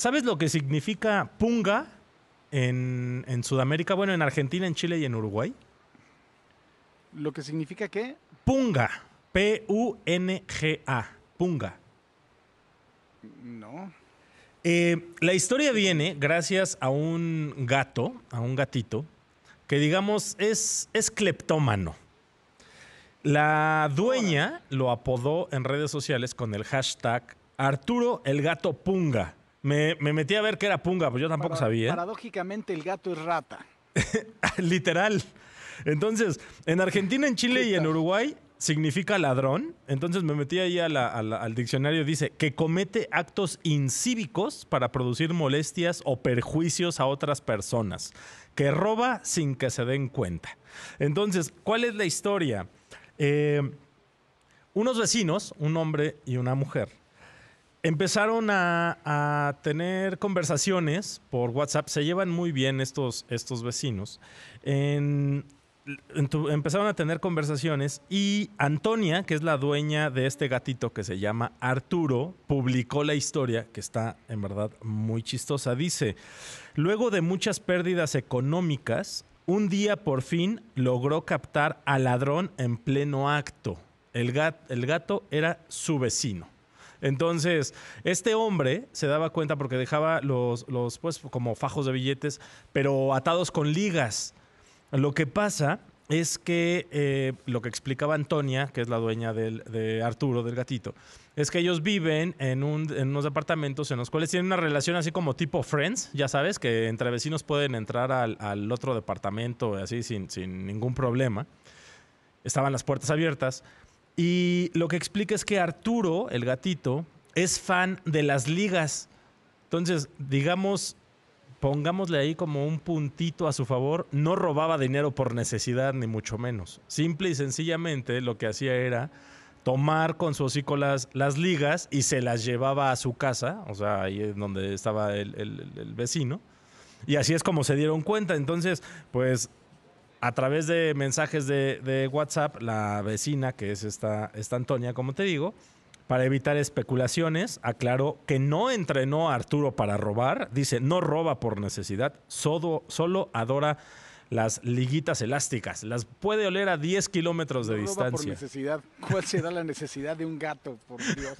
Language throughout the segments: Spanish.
¿Sabes lo que significa punga en, Sudamérica? Bueno, en Argentina, en Chile y en Uruguay. ¿Lo que significa qué? Punga. P-U-N-G-A. Punga. No. Eh, la historia viene gracias a un gato, a un gatito, que digamos es, es cleptómano. La dueña lo apodó en redes sociales con el hashtag Arturo el gato punga. Me, metí a ver qué era punga, pues yo tampoco sabía. Paradójicamente el gato es rata. Literal. Entonces, en Argentina, en Chile y en Uruguay significa ladrón. Entonces me metí ahí al diccionario, dice que comete actos incívicos para producir molestias o perjuicios a otras personas, que roba sin que se den cuenta. Entonces, ¿cuál es la historia? Eh, unos vecinos, un hombre y una mujer, empezaron a, tener conversaciones por WhatsApp. Se llevan muy bien estos, vecinos. empezaron a tener conversaciones y Antonia, que es la dueña de este gatito que se llama Arturo, publicó la historia que está en verdad muy chistosa. Dice, luego de muchas pérdidas económicas, un día por fin logró captar al ladrón en pleno acto. el gato era su vecino. Entonces, este hombre se daba cuenta porque dejaba los, pues, como fajos de billetes, pero atados con ligas. Lo que pasa es que eh, lo que explicaba Antonia, que es la dueña de Arturo, del gatito, es que ellos viven en, unos departamentos en los cuales tienen una relación así como tipo Friends, ya sabes, que entre vecinos pueden entrar al, otro departamento así sin, sin ningún problema. Estaban las puertas abiertas y lo que explica es que Arturo, el gatito, es fan de las ligas. Entonces, digamos, pongámosle ahí como un puntito a su favor, no robaba dinero por necesidad, ni mucho menos. Simple y sencillamente lo que hacía era tomar con sus hocico las, ligas y se las llevaba a su casa, o sea, ahí es donde estaba el vecino. Y así es como se dieron cuenta. Entonces, pues a través de mensajes de, WhatsApp, la vecina, que es esta, esta Antonia, como te digo, para evitar especulaciones, aclaró que no entrenó a Arturo para robar. Dice, no roba por necesidad, solo, solo adora las liguitas elásticas. Las puede oler a 10 kilómetros de no distancia. Roba por necesidad. ¿Cuál será la necesidad de un gato, por Dios?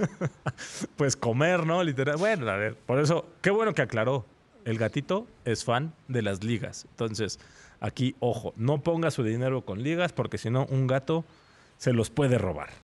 pues comer, ¿no? Literal. Bueno, a ver, por eso, qué bueno que aclaró. El gatito es fan de las ligas. Entonces, Aquí, ojo, no ponga su dinero con ligas porque si no, un gato se los puede robar.